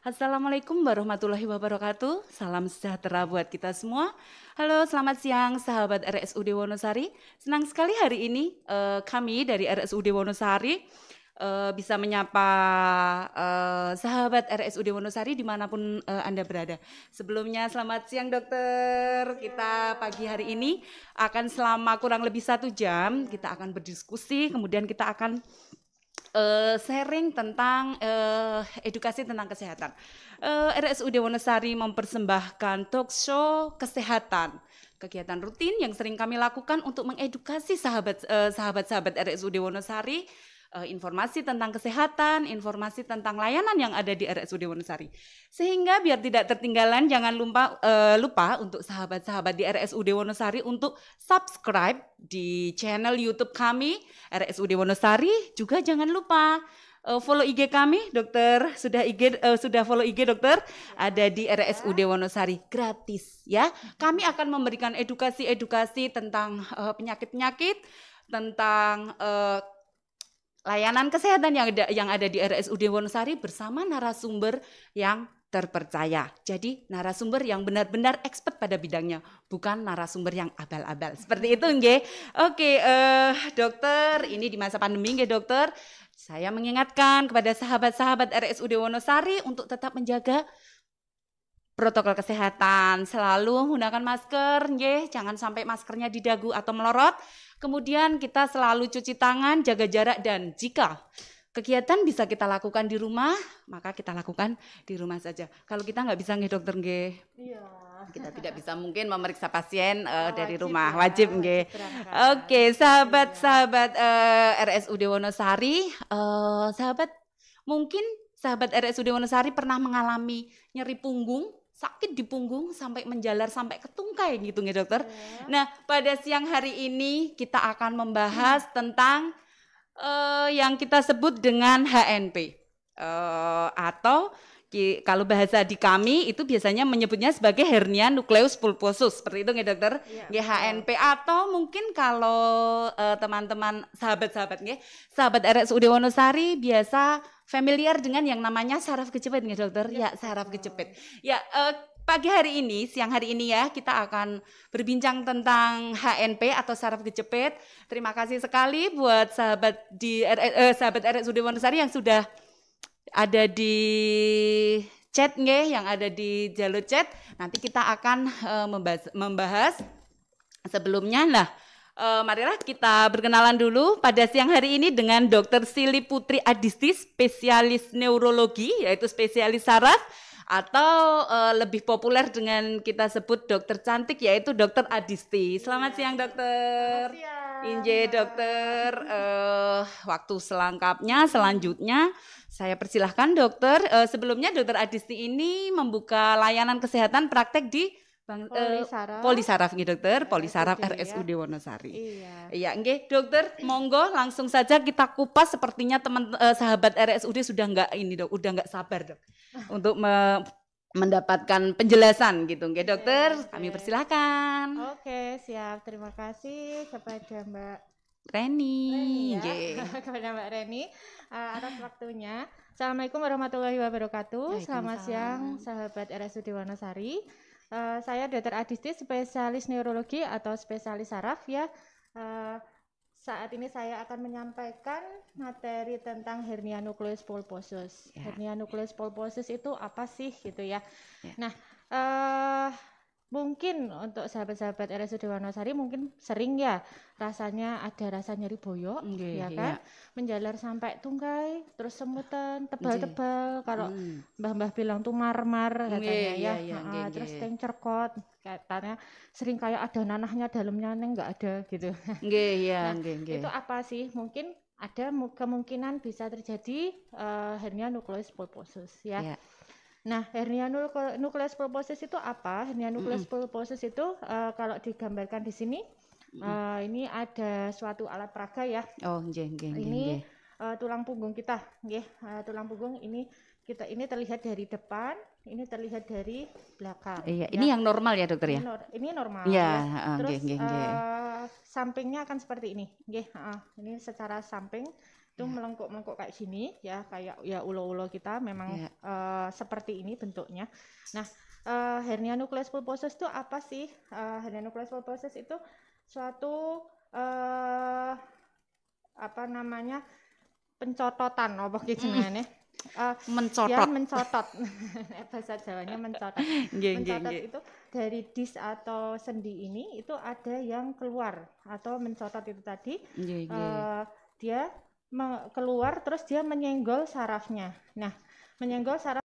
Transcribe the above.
Assalamualaikum warahmatullahi wabarakatuh. Salam sejahtera buat kita semua. Halo, selamat siang sahabat RSUD Wonosari. Senang sekali hari ini uh, kami dari RSUD Wonosari uh, bisa menyapa uh, sahabat RSUD Wonosari dimanapun uh, Anda berada. Sebelumnya selamat siang dokter. Kita pagi hari ini akan selama kurang lebih satu jam kita akan berdiskusi, kemudian kita akan uh, sharing tentang uh, edukasi tentang kesehatan. Uh, eh, RSUD Wonosari mempersembahkan talk show kesehatan. Kegiatan rutin yang sering kami lakukan untuk mengedukasi sahabat sahabat-sahabat RSUD Wonosari uh, informasi tentang kesehatan, informasi tentang layanan yang ada di RSUD Wonosari. Sehingga biar tidak tertinggalan jangan lupa uh, lupa untuk sahabat-sahabat di RSUD Wonosari untuk subscribe di channel YouTube kami RSUD Wonosari. Juga jangan lupa uh, follow IG kami, dokter. Sudah IG uh, sudah follow IG dokter ada di RSUD ya. Wonosari gratis ya. Kami akan memberikan edukasi-edukasi tentang penyakit-penyakit uh, tentang uh, layanan kesehatan yang ada, yang ada di RSUD Wonosari bersama narasumber yang terpercaya. Jadi narasumber yang benar-benar expert pada bidangnya, bukan narasumber yang abal-abal. Seperti itu nggih. Oke, uh, dokter, ini di masa pandemi nggih dokter, saya mengingatkan kepada sahabat-sahabat RSUD Wonosari untuk tetap menjaga protokol kesehatan, selalu menggunakan masker nggih, jangan sampai maskernya didagu atau melorot Kemudian kita selalu cuci tangan, jaga jarak dan jika kegiatan bisa kita lakukan di rumah, maka kita lakukan di rumah saja. Kalau kita nggak bisa nggih dokter nggih. Iya. Kita tidak bisa mungkin memeriksa pasien uh, dari ya, rumah, ya, wajib nggih. Oke, iya. sahabat-sahabat uh, eh, RSUD Wonosari, uh, eh, sahabat mungkin sahabat RSUD Wonosari pernah mengalami nyeri punggung sakit di punggung sampai menjalar sampai ke tungkai gitu ya dokter. Yeah. Nah pada siang hari ini kita akan membahas hmm. tentang uh, yang kita sebut dengan HNP uh, eh, kalau bahasa di kami itu biasanya menyebutnya sebagai hernia nukleus pulposus seperti itu nggih dokter ya, atau mungkin kalau uh, teman-teman sahabat-sahabat nggih sahabat RSUD Wonosari biasa familiar dengan yang namanya saraf kejepit nggih dokter ya, ya saraf kejepit ya uh, pagi hari ini siang hari ini ya kita akan berbincang tentang HNP atau saraf kejepit terima kasih sekali buat sahabat di uh, sahabat RSUD Wonosari yang sudah ada di chat nge, yang ada di jalur chat. Nanti kita akan uh, eh, membahas, membahas sebelumnya lah. Uh, eh, marilah kita berkenalan dulu pada siang hari ini dengan Dokter Sili Putri Adisti, spesialis neurologi, yaitu spesialis saraf, atau uh, lebih populer dengan kita sebut dokter cantik, yaitu Dokter Adisti. Selamat siang, dokter. Selamat siang. Inje dokter uh, waktu selengkapnya selanjutnya saya persilahkan dokter uh, sebelumnya dokter Adisti ini membuka layanan kesehatan praktek di Bang, eh, Polisaraf, uh, Polisaraf nggih dokter, Polisaraf RSUD ya. Wonosari. Iya. Iya dokter, monggo langsung saja kita kupas sepertinya teman uh, sahabat RSUD sudah nggak ini dok, udah nggak sabar dok untuk me mendapatkan penjelasan gitu, oke okay, dokter? Okay. Kami persilahkan. Oke, okay, siap. Terima kasih kepada Mbak Reni, Reni ya. kepada Mbak Reni uh, atas waktunya. Assalamualaikum warahmatullahi wabarakatuh. Selamat siang, sahabat RSUD Wonosari. Uh, eh, saya dokter Adisti, spesialis neurologi atau spesialis saraf ya. Uh, saat ini saya akan menyampaikan materi tentang hernia nukleus pulposus. Yeah. Hernia nukleus pulposus itu apa sih gitu ya? Yeah. Nah, uh, mungkin untuk sahabat-sahabat RSUD Wanosari mungkin sering ya rasanya ada rasa nyeri boyok -hmm. ya iya. kan yeah. menjalar sampai tunggai, terus semutan tebal-tebal kalau mm. mbah-mbah bilang tuh mar-mar katanya yeah, ya yeah, iya, iya, yeah, nah, yeah, terus yeah. katanya sering kayak ada nanahnya dalamnya neng nggak ada gitu yeah, yeah, nah, yeah, yeah. itu apa sih mungkin ada kemungkinan bisa terjadi uh, eh, hernia nukleus pulposus ya yeah Nah, hernia nukleus pulposis itu apa? Hernia nukleus mm-hmm. pulposis itu uh, kalau digambarkan di sini mm-hmm. uh, ini ada suatu alat peraga ya. Oh, jeng, jeng, ini jeng, Uh, eh, tulang punggung kita, ya. uh, tulang punggung ini kita ini terlihat dari depan, ini terlihat dari belakang. Iya, ya. ini yang normal ya dokter ya? Ini, nor- ini normal. Iya, ya. uh, terus jeng, jeng. Uh, sampingnya akan seperti ini, ya. uh, ini secara samping itu iya. melengkuk melengkuk kayak gini ya kayak ya ulo ulo kita memang yeah. Iya seperti ini bentuknya. Nah, uh, hernia nukleus pulposus itu apa sih? Uh, hernia nukleus pulposus itu suatu uh, apa namanya pencototan apa gitu mm. Uh, mencotot ya, mencotot bahasa Jawanya mencotot mencotot itu dari dis atau sendi ini itu ada yang keluar atau mencotot itu tadi uh, dia keluar terus dia menyenggol sarafnya nah menyenggol saraf